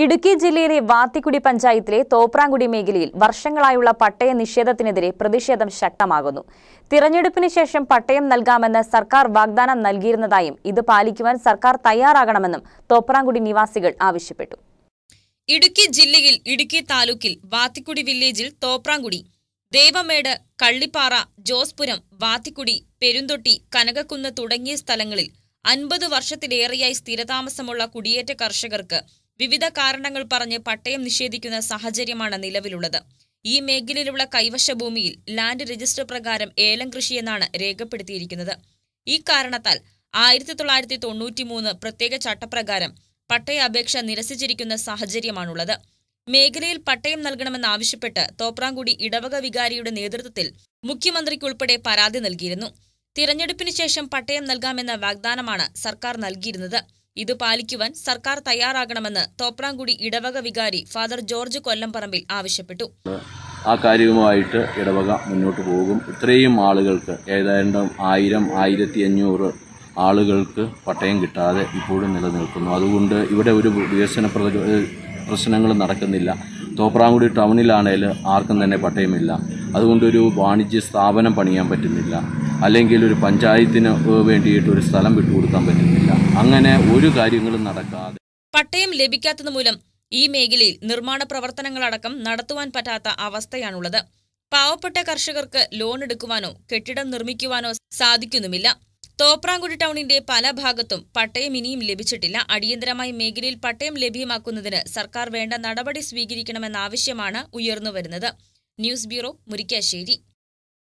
ഇടുക്കി ജില്ലയിലെ വാത്തിക്കുടി പഞ്ചായത്തിലെ തോപ്രാംകുടി മേഖലയിൽ വർഷങ്ങളായുള്ള പട്ടയ നിഷേധത്തിനെതിരെ പ്രതിഷേധം ശക്തമാകുന്നു തിരഞ്ഞെടുപ്പിന് ശേഷം പട്ടയം നൽകാമെന്ന് സർക്കാർ വാഗ്ദാനം നൽകിയിരുന്നതായും ഇത് പാലിക്കുവാൻ സർക്കാർ തയ്യാറാകണമെന്നും തോപ്രാംകുടി നിവാസികൾ ആവശ്യപ്പെട്ടു ഇടുക്കി ജില്ലയിൽ ഇടുക്കി താലൂക്കിൽ വാത്തിക്കുടി വില്ലേജിൽ തോപ്രാംകുടി ദേവമേട് കള്ളിപ്പാറ ജോസ്പുരം വാത്തിക്കുടി പെരുന്തൊട്ടി കനകക്കുന്ന് തുടങ്ങിയ സ്ഥലങ്ങളിൽ അൻപത് വർഷത്തിലേറെയായി സ്ഥിരതാമസമുള്ള കുടിയേറ്റ കർഷകർക്ക് വിവിധ കാരണങ്ങൾ പറഞ്ഞ് പട്ടയം നിഷേധിക്കുന്ന സാഹചര്യമാണ് നിലവിലുള്ളത് ഈ മേഖലയിലുള്ള കൈവശ ഭൂമിയിൽ ലാൻഡ് രജിസ്റ്റർ പ്രകാരം ഏലം കൃഷിയെന്നാണ് രേഖപ്പെടുത്തിയിരിക്കുന്നത് ഈ കാരണത്താൽ ആയിരത്തി തൊള്ളായിരത്തി തൊണ്ണൂറ്റി മൂന്ന് പ്രത്യേക ചട്ടപ്രകാരം പട്ടയ അപേക്ഷ നിരസിച്ചിരിക്കുന്ന സാഹചര്യമാണുള്ളത് മേഖലയിൽ പട്ടയം നൽകണമെന്നാവശ്യപ്പെട്ട് തോപ്രാംകുടി ഇടവക വികാരിയുടെ നേതൃത്വത്തിൽ മുഖ്യമന്ത്രിക്കുൾപ്പെടെ പരാതി നൽകിയിരുന്നു തിരഞ്ഞെടുപ്പിന് ശേഷം പട്ടയം നൽകാമെന്ന വാഗ്ദാനമാണ് സർക്കാർ നൽകിയിരുന്നത് ഇത് പാലിക്കുവാൻ സർക്കാർ തയ്യാറാകണമെന്ന് തോപ്രാംകുടി ഇടവക വികാരി ഫാദർ ജോർജ് കൊല്ലംപറമ്പിൽ ആവശ്യപ്പെട്ടു ആ കാര്യവുമായിട്ട് ഇടവക മുന്നോട്ട് പോകും ഇത്രയും ആളുകൾക്ക് ഏതാണ്ട് ആയിരം ആയിരത്തി അഞ്ഞൂറ് ആളുകൾക്ക് പട്ടയം കിട്ടാതെ ഇപ്പോഴും നിലനിൽക്കുന്നു അതുകൊണ്ട് ഇവിടെ ഒരു വികസന പ്രശ്നങ്ങൾ നടക്കുന്നില്ല തോപ്രാംകുടി ടൗണിലാണേൽ ആർക്കും തന്നെ പട്ടയമില്ല അതുകൊണ്ടൊരു വാണിജ്യ സ്ഥാപനം പണിയാൻ പറ്റുന്നില്ല അല്ലെങ്കിൽ ഒരു പഞ്ചായത്തിന് വേണ്ടിയിട്ട് ഒരു സ്ഥലം വിട്ടുകൊടുക്കാൻ പറ്റുന്നില്ല അങ്ങനെ ഒരു കാര്യങ്ങളും നടക്കാതെ പട്ടയം ലഭിക്കാത്തത് മൂലം ഈ മേഖലയിൽ നിർമ്മാണ പ്രവർത്തനങ്ങളടക്കം നടത്തുവാൻ പറ്റാത്ത അവസ്ഥയാണുള്ളത് പാവപ്പെട്ട കർഷകർക്ക് ലോൺ എടുക്കുവാനോ കെട്ടിടം നിർമ്മിക്കുവാനോ സാധിക്കുന്നുമില്ല തോപ്രാംകുടി ടൗണിന്റെ പല ഭാഗത്തും പട്ടയം ഇനിയും ലഭിച്ചിട്ടില്ല അടിയന്തരമായി മേഖലയിൽ പട്ടയം ലഭ്യമാക്കുന്നതിന് സർക്കാർ വേണ്ട നടപടി സ്വീകരിക്കണമെന്ന ആവശ്യമാണ് ഉയർന്നുവരുന്നത് ന്യൂസ് ബ്യൂറോ മുരിക്കാശ്ശേരി